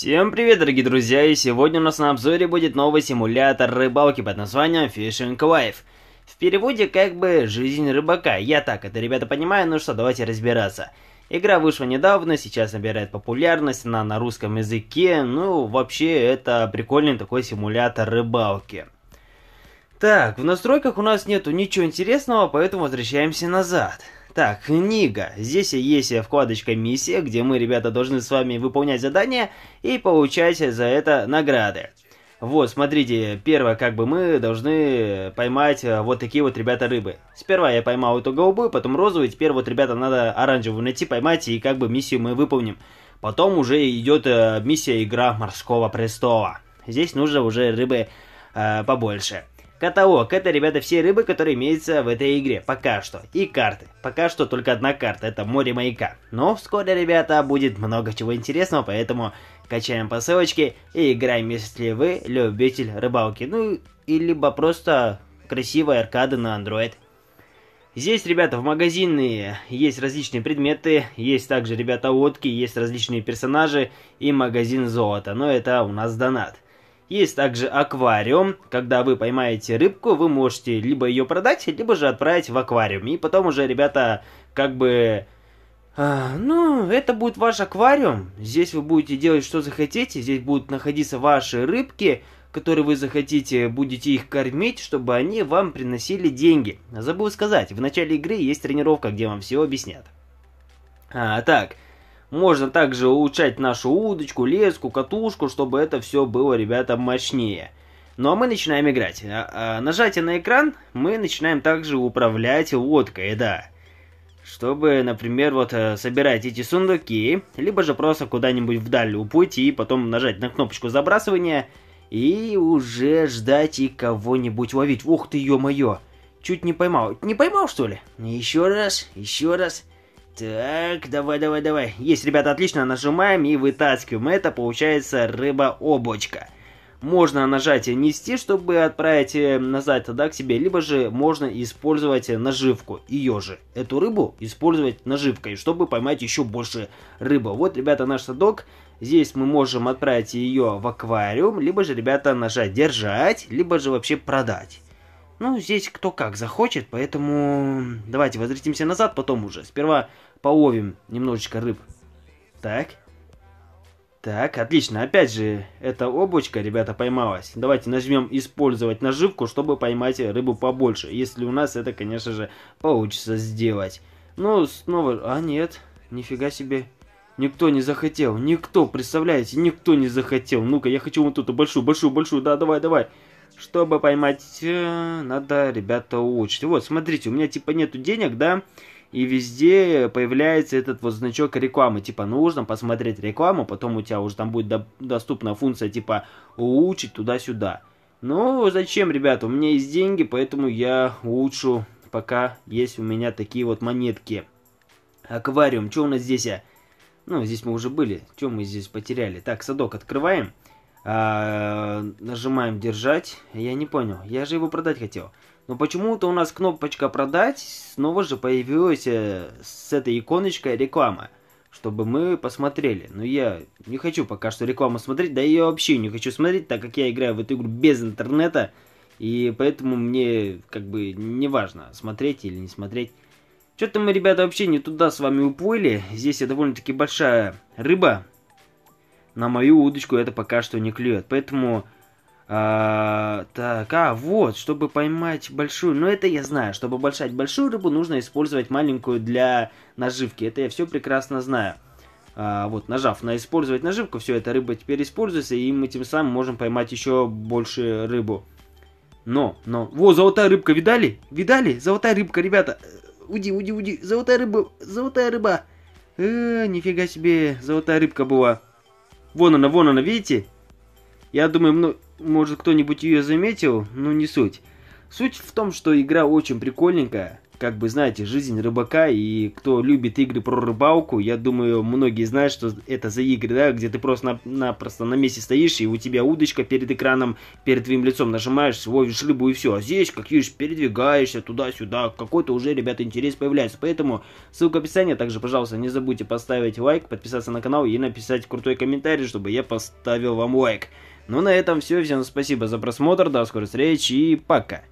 Всем привет, дорогие друзья, и сегодня у нас на обзоре будет новый симулятор рыбалки под названием Fishing Life. В переводе как бы «Жизнь рыбака», я так это, ребята, понимаю, ну что, давайте разбираться. Игра вышла недавно, сейчас набирает популярность, она на русском языке, ну вообще это прикольный такой симулятор рыбалки. Так, в настройках у нас нету ничего интересного, поэтому возвращаемся назад. Так, книга. Здесь есть вкладочка «Миссия», где мы, ребята, должны с вами выполнять задания и получать за это награды. Вот, смотрите, первое, как бы мы должны поймать э, вот такие вот, ребята, рыбы. Сперва я поймал эту голубую, потом розовую, теперь вот, ребята, надо оранжевую найти, поймать, и как бы миссию мы выполним. Потом уже идет э, миссия «Игра морского престола». Здесь нужно уже рыбы э, побольше. Каталог — это, ребята, все рыбы, которые имеются в этой игре, пока что. И карты. Пока что только одна карта, это море маяка. Но вскоре, ребята, будет много чего интересного, поэтому качаем по ссылочке и играем, если вы любитель рыбалки. Ну, и либо просто красивая аркада на Android. Здесь, ребята, в магазине есть различные предметы, есть также, ребята, лодки, есть различные персонажи и магазин золота. Но это у нас донат. Есть также аквариум. Когда вы поймаете рыбку, вы можете либо ее продать, либо же отправить в аквариум. И потом уже ребята как бы... А, ну, это будет ваш аквариум. Здесь вы будете делать, что захотите. Здесь будут находиться ваши рыбки, которые вы захотите, будете их кормить, чтобы они вам приносили деньги. Забыл сказать, в начале игры есть тренировка, где вам все объяснят. А, так, можно также улучшать нашу удочку, леску, катушку, чтобы это все было, ребята, мощнее. Ну а мы начинаем играть. А, а, нажатие на экран мы начинаем также управлять лодкой, да. Чтобы, например, вот э, собирать эти сундуки, либо же просто куда-нибудь вдаль уплыть и потом нажать на кнопочку забрасывания и уже ждать и кого-нибудь ловить. Ух ты, ё-моё! Чуть не поймал. Не поймал, что ли? Еще раз, еще раз. Так, давай, давай, давай. Есть, ребята, отлично. Нажимаем и вытаскиваем. Это получается рыба обочка. Можно нажать «Нести», чтобы отправить э, назад тогда к себе, либо же можно использовать наживку, ее же. Эту рыбу использовать наживкой, чтобы поймать еще больше рыбы. Вот, ребята, наш садок. Здесь мы можем отправить ее в аквариум, либо же, ребята, нажать «Держать», либо же вообще «Продать». Ну, здесь кто как захочет, поэтому давайте возвратимся назад, потом уже. Сперва половим немножечко рыб. Так. Так, отлично. Опять же, эта обочка, ребята, поймалась. Давайте нажмем «Использовать наживку», чтобы поймать рыбу побольше. Если у нас это, конечно же, получится сделать. Ну, снова... А, нет. Нифига себе. Никто не захотел. Никто, представляете? Никто не захотел. Ну-ка, я хочу вот эту большую, большую, большую. Да, давай. Давай. Чтобы поймать, э, надо, ребята, улучшить. Вот, смотрите, у меня типа нету денег, да? И везде появляется этот вот значок рекламы. Типа, нужно посмотреть рекламу, потом у тебя уже там будет до доступна функция типа улучшить туда-сюда. Ну, зачем, ребята, у меня есть деньги, поэтому я улучшу, пока есть у меня такие вот монетки. Аквариум, что у нас здесь? Ну, здесь мы уже были, что мы здесь потеряли? Так, садок открываем. Открываем. А, нажимаем держать. Я не понял. Я же его продать хотел. Но почему-то у нас кнопочка продать снова же появилась э, с этой иконочкой реклама. Чтобы мы посмотрели. Но я не хочу пока что рекламу смотреть. Да и я вообще не хочу смотреть, так как я играю в эту игру без интернета. И поэтому мне как бы не важно, смотреть или не смотреть. Что-то мы, ребята, вообще не туда с вами уплыли. Здесь я довольно-таки большая рыба на мою удочку это пока что не клюет. Поэтому... А, так, а, вот, чтобы поймать большую... Ну, это я знаю. Чтобы большать большую рыбу, нужно использовать маленькую для наживки. Это я все прекрасно знаю. А, вот, нажав на «Использовать наживку», все, эта рыба теперь используется, и мы тем самым можем поймать еще больше рыбу. Но, но... Во, золотая рыбка, видали? Видали? Золотая рыбка, ребята. Э, уди, уди, уди. Золотая рыба, золотая рыба. Э, нифига себе, золотая рыбка была. Вон она, вон она, видите? Я думаю, может кто-нибудь ее заметил, но не суть. Суть в том, что игра очень прикольненькая как бы, знаете, жизнь рыбака, и кто любит игры про рыбалку, я думаю, многие знают, что это за игры, да, где ты просто-напросто на месте стоишь, и у тебя удочка перед экраном, перед твоим лицом нажимаешь, ловишь рыбу и все. А здесь, как видишь, передвигаешься туда-сюда, какой-то уже, ребята, интерес появляется. Поэтому ссылка в описании, также, пожалуйста, не забудьте поставить лайк, подписаться на канал и написать крутой комментарий, чтобы я поставил вам лайк. Ну на этом все, всем спасибо за просмотр, до скорой встречи и пока!